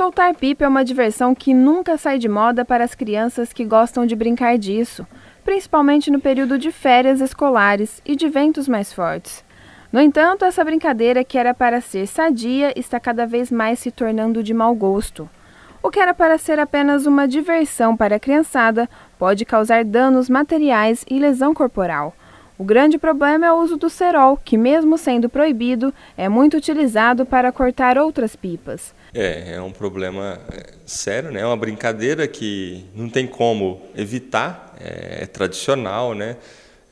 Soltar pipa é uma diversão que nunca sai de moda para as crianças que gostam de brincar disso, principalmente no período de férias escolares e de ventos mais fortes. No entanto, essa brincadeira que era para ser sadia está cada vez mais se tornando de mau gosto. O que era para ser apenas uma diversão para a criançada pode causar danos materiais e lesão corporal. O grande problema é o uso do cerol, que, mesmo sendo proibido, é muito utilizado para cortar outras pipas. É, é um problema é, sério, né? É uma brincadeira que não tem como evitar, é, é tradicional, né?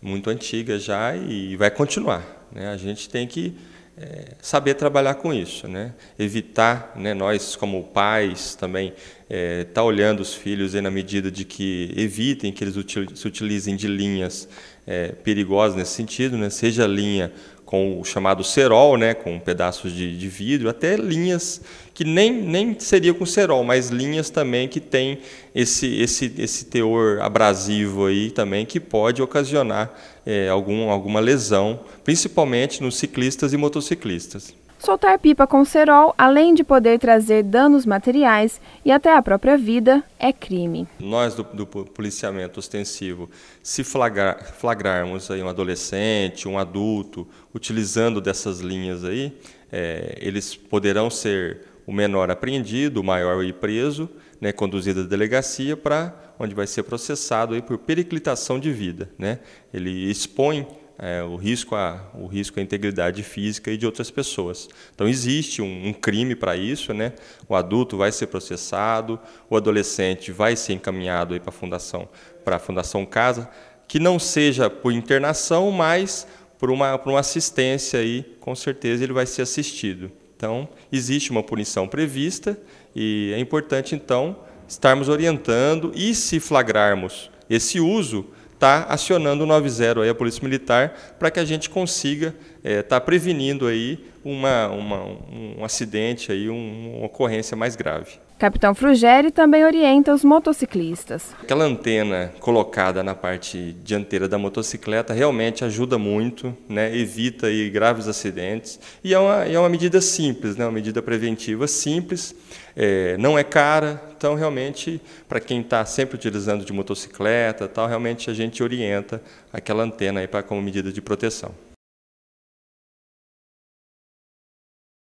Muito antiga já e vai continuar. Né? A gente tem que é, saber trabalhar com isso, né? evitar né, nós como pais também é, tá olhando os filhos na medida de que evitem que eles util, se utilizem de linhas é, perigosas nesse sentido, né? seja linha com o chamado cerol, né, com pedaços de, de, vidro, até linhas que nem, nem seria com cerol, mas linhas também que tem esse, esse, esse teor abrasivo aí também que pode ocasionar é, algum, alguma lesão, principalmente nos ciclistas e motociclistas. Soltar pipa com cerol, além de poder trazer danos materiais e até a própria vida, é crime. Nós do, do policiamento ostensivo, se flagrar, flagrarmos aí um adolescente, um adulto utilizando dessas linhas aí, é, eles poderão ser o menor apreendido, o maior e preso, né, conduzido à delegacia para onde vai ser processado aí por periclitação de vida. Né? Ele expõe é, o risco a o risco à integridade física e de outras pessoas. Então existe um, um crime para isso, né? O adulto vai ser processado, o adolescente vai ser encaminhado para a fundação para a fundação casa, que não seja por internação, mas por uma, por uma assistência aí, com certeza ele vai ser assistido. Então, existe uma punição prevista e é importante, então, estarmos orientando e, se flagrarmos esse uso, tá acionando o 90 aí, a Polícia Militar para que a gente consiga estar eh, é, tá prevenindo aí uma, uma, um acidente, aí, um, uma ocorrência mais grave. Capitão Frugeri também orienta os motociclistas. Aquela antena colocada na parte dianteira da motocicleta realmente ajuda muito, né? evita aí, graves acidentes e é uma, é uma medida simples, né? uma medida preventiva simples, é, não é cara, então realmente para quem está sempre utilizando de motocicleta, tal, realmente a gente orienta aquela antena para como medida de proteção.